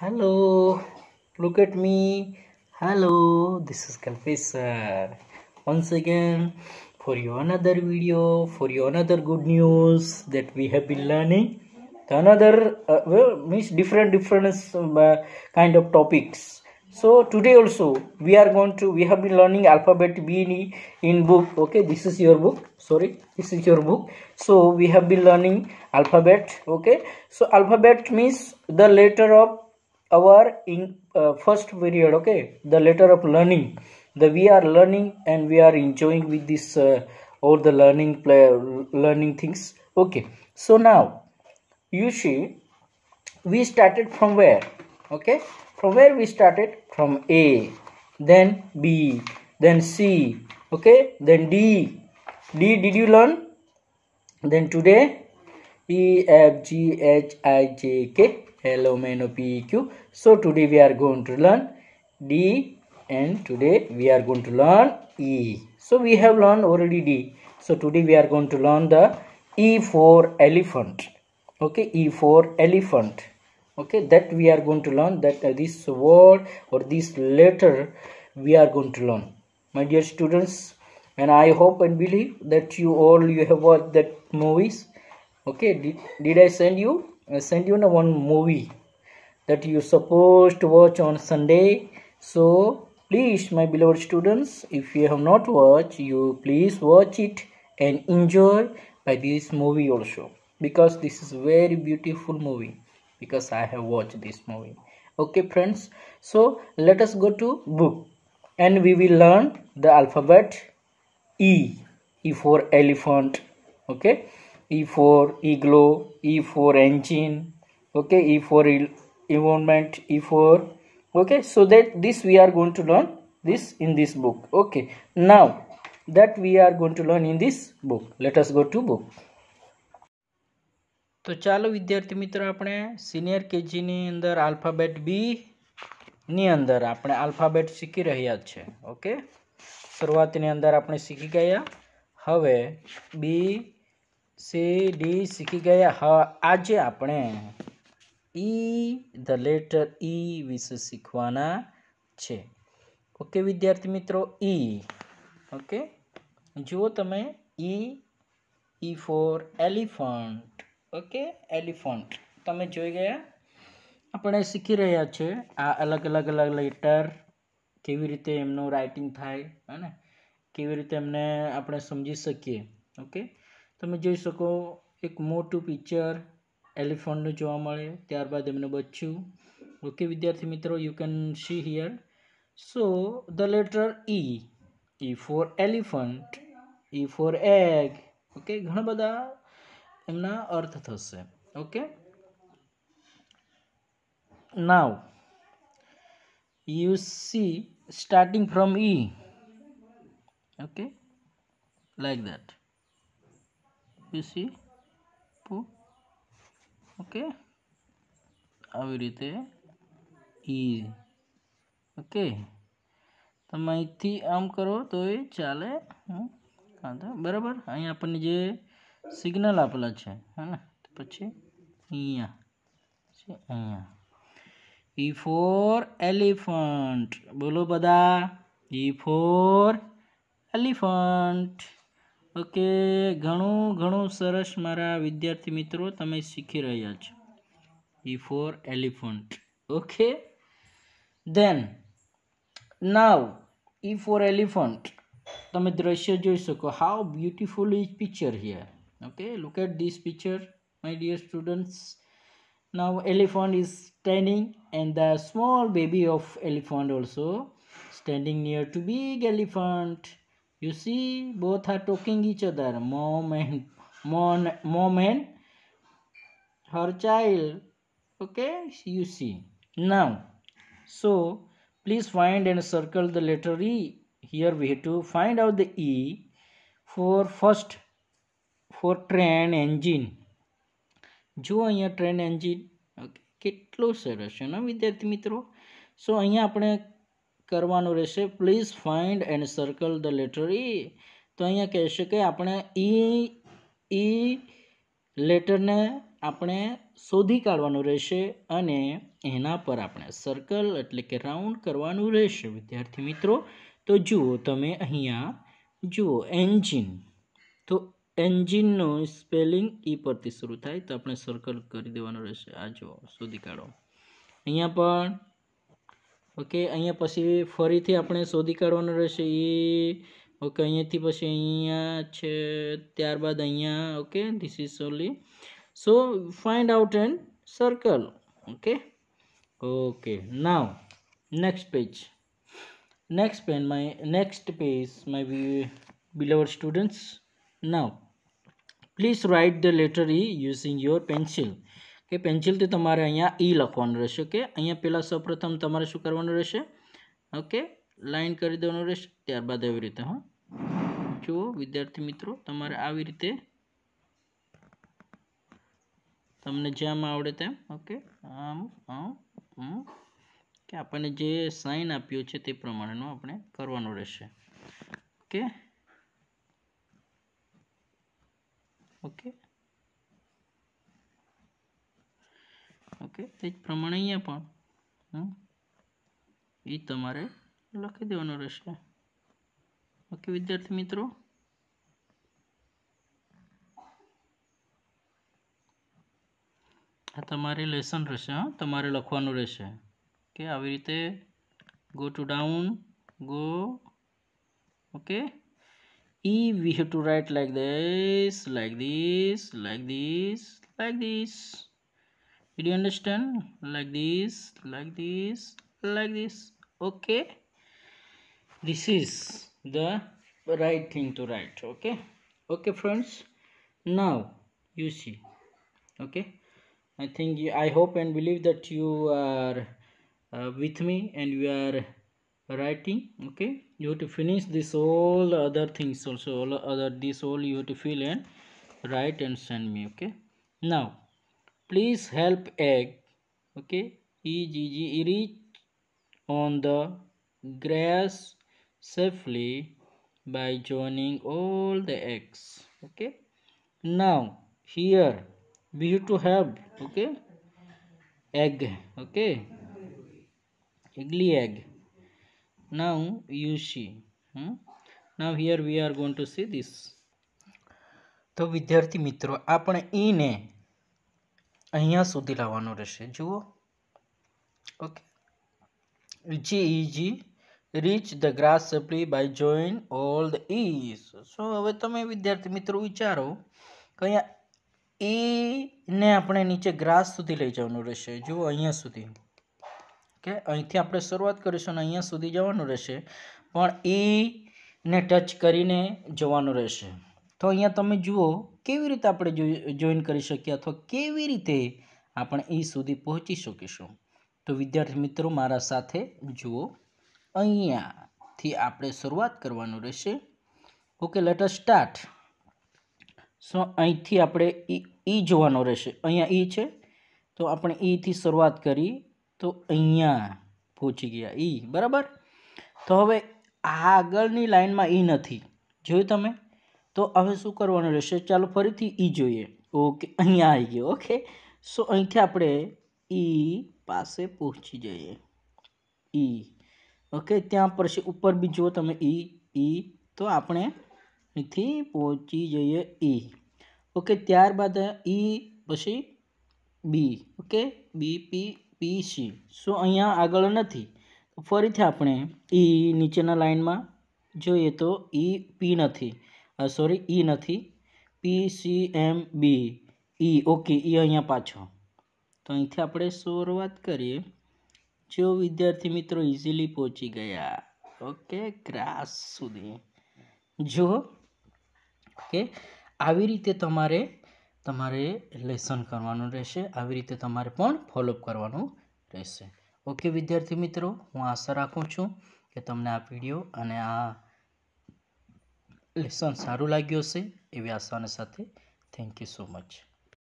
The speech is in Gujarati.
hello look at me hello this is confessor once again for you another video for you another good news that we have been learning another uh, well means different different uh, kind of topics so today also we are going to we have been learning alphabet b in, in book okay this is your book sorry this is your book so we have been learning alphabet okay so alphabet means the letter of our in uh, first period okay the letter of learning the we are learning and we are enjoying with this uh, all the learning play learning things okay so now you see we started from where okay from where we started from a then b then c okay then d d did you learn then today e f g h i j k hello my no peq so today we are going to learn d and today we are going to learn e so we have learned already d so today we are going to learn the e for elephant okay e for elephant okay that we are going to learn that uh, this word or this letter we are going to learn my dear students and i hope and believe that you all you have watched that movies okay did, did i send you I send you know, one movie that you supposed to watch on Sunday. So please, my beloved students, if you have not watched, you please watch it and enjoy by this movie also because this is very beautiful movie because I have watched this movie. Okay, friends. So let us go to book and we will learn the alphabet E. E for elephant. Okay. E4 Iglo, E4 engine, okay, E4 environment, E4, okay, so that this we are going to learn this in this book, okay. Now, that we are going to learn in this book. Let us go to book. તો ચાલો વિદ્યાર્થી મિત્રો આપણે સિનિયર કેજીની અંદર આલ્ફાબેટ બી ની અંદર આપણે આલ્ફાબેટ શીખી રહ્યા છે ઓકે શરૂઆતની અંદર આપણે શીખી ગયા હવે બી સી ડી શીખી ગયા હ આજે આપણે ઈ ધ લેટર ઈ વિશે શીખવાના છે ઓકે વિદ્યાર્થી મિત્રો ઈ e. ઓકે જુઓ તમે E E for elephant okay elephant તમે જોઈ ગયા આપણે શીખી રહ્યા છે આ અલગ અલગ અલગ લેટર કેવી રીતે એમનું રાઇટિંગ થાય હે ને કેવી રીતે એમને આપણે સમજી શકીએ ઓકે તમે જોઈ શકો એક મોટું પિક્ચર એલિફન્ટનું જોવા મળે ત્યારબાદ એમને બચ્ચું ઓકે વિદ્યાર્થી મિત્રો you can see here so the letter E E for elephant E for egg okay ઘણા બધા એમના અર્થ થશે okay now you see starting from E okay like that you see પુ ઓકે આવી રીતે ઈ ઓકે તમે અહીંથી આમ કરો તો એ ચાલે બરાબર અહીં આપણને જે સિગ્નલ આપેલા છે હા ને પછી અહીંયા છે અહીંયા ઈ ફોર એલિફન્ટ બોલો બધા ઈ ફોર એલિફન્ટ ઓકે ઘણું ઘણું સરસ મારા વિદ્યાર્થી મિત્રો તમે શીખી રહ્યા છો E for elephant okay then now E for elephant તમે દ્રશ્ય જોઈ શકો how beautiful is picture here okay look at this picture my dear students now elephant is standing and the small baby of elephant also standing near to big elephant You see, both are talking each other. Mom and mom, mom and her child. Okay, you see. Now, so please find and circle the letter E. Here we have to find out the E for first for train engine. જો અહીંયા ટ્રેન એન્જિન ઓકે કેટલો સરસ છે ને વિદ્યાર્થી મિત્રો સો અહીંયા આપણે કરવાનું રહેશે please find and circle the letter E તો અહીંયા કહેશે કે આપણે ઈ ઈ લેટરને આપણે શોધી કાઢવાનું રહેશે અને એના પર આપણે સર્કલ એટલે કે રાઉન્ડ કરવાનું રહેશે વિદ્યાર્થી મિત્રો તો જુઓ તમે અહીંયા જુઓ એન્જિન તો એન્જિનનું સ્પેલિંગ ઈ પરથી શરૂ થાય તો આપણે સર્કલ કરી દેવાનું રહેશે આ જુઓ શોધી કાઢો અહીંયા પણ ઓકે અહીંયા પછી ફરીથી આપણે શોધી કાઢવાનું રહેશે એ ઓકે અહીંયાથી પછી અહીંયા છે ત્યારબાદ અહીંયા okay this is only so find out and circle okay okay now next page next pen my next page my beloved students now please write the letter e using your pencil કે પેન્સિલથી તમારે અહીંયા ઈ e લખવાનું રહેશે કે અહીંયા પહેલાં સૌપ્રથમ તમારે શું કરવાનું રહેશે ઓકે લાઇન કરી દેવાનું રહેશે ત્યારબાદ આવી રીતે હો જુઓ વિદ્યાર્થી મિત્રો તમારે આવી રીતે તમને જેમ આવડે તેમ ઓકે આમ આમ કે આપણને જે સાઇન આપ્યો છે તે પ્રમાણેનું આપણે કરવાનું રહેશે ઓકે ઓકે ઓકે તે જ પ્રમાણે અહીંયા પણ એ તમારે લખી દેવાનું રહેશે ઓકે વિદ્યાર્થી મિત્રો આ તમારે લેસન રહેશે હા તમારે લખવાનું રહેશે કે આવી રીતે go to down go okay E we have to write like this, like this, like this, like this. did you understand like this like this like this okay this is the right thing to write okay okay friends now you see okay i think you, i hope and believe that you are uh, with me and you are writing okay you have to finish this all other things also all other this all you have to fill and write and send me okay now please help egg okay egg reach on the grass safely by joining all the eggs okay now here we have to have okay egg okay ugly egg now you see hmm? now here we are going to see this તો વિદ્યાર્થી મિત્રો આપણે ઈને અહીંયા સુધી લાવવાનો રહેશે જુઓ ઓકે જી easy reach the grass supply by join all the E's so હવે તમે વિદ્યાર્થી મિત્રો વિચારો કે અહીંયા એને e આપણે નીચે ગ્રાસ સુધી લઈ જવાનું રહેશે જુઓ અહીંયા સુધી કે અહીંથી આપણે શરૂઆત કરીશું અને અહીંયા સુધી જવાનું રહેશે પણ એને e ટચ કરીને જવાનું રહેશે તો અહીંયા તમે જુઓ કેવી રીતે આપણે જોઈન કરી શકીએ અથવા કેવી રીતે આપણે એ સુધી પહોંચી શકીશું તો વિદ્યાર્થી મિત્રો મારા સાથે જુઓ અહીંયાથી આપણે શરૂઆત કરવાનું રહેશે okay let us start so અહીંથી આપણે ઈ જોવાનો રહેશે અહીંયા ઈ છે તો આપણે ઈથી શરૂઆત કરી તો અહીંયા પહોંચી ગયા ઈ બરાબર તો હવે આગળની લાઇનમાં ઈ નથી જોયું તમે તો હવે શું કરવાનું રહેશે ચાલો ફરીથી ઈ જોઈએ ઓકે અહીંયા આવી ગયો ઓકે સો અહીંથી આપણે ઈ પાસે પહોંચી જઈએ ઈ ઓકે ત્યાં પછી ઉપર બી જુઓ તમે ઈ ઈ તો આપણે અહીંથી પહોંચી જઈએ ઈ ઓકે ત્યારબાદ ઈ પછી બી ઓકે બી પી પી સી સો અહીંયા આગળ નથી ફરીથી આપણે ઈ નીચેના લાઇનમાં જોઈએ તો ઈ પી નથી સોરી ઈ નથી પી સી એમ બી ઈ ઓકે ઈ અહીંયા પાછો તો અહીંથી આપણે શરૂઆત કરીએ જો વિદ્યાર્થી મિત્રો ઇઝીલી પહોંચી ગયા ઓકે ક્રાસ સુધી જો ઓકે આવી રીતે તમારે તમારે લેસન કરવાનું રહેશે આવી રીતે તમારે પણ ફોલોઅપ કરવાનું રહેશે ઓકે વિદ્યાર્થી મિત્રો હું આશા રાખું છું કે તમને આ વિડીયો અને આ લેસન સારું લાગ્યું હશે એવી આશાની સાથે થેન્ક યુ સો મચ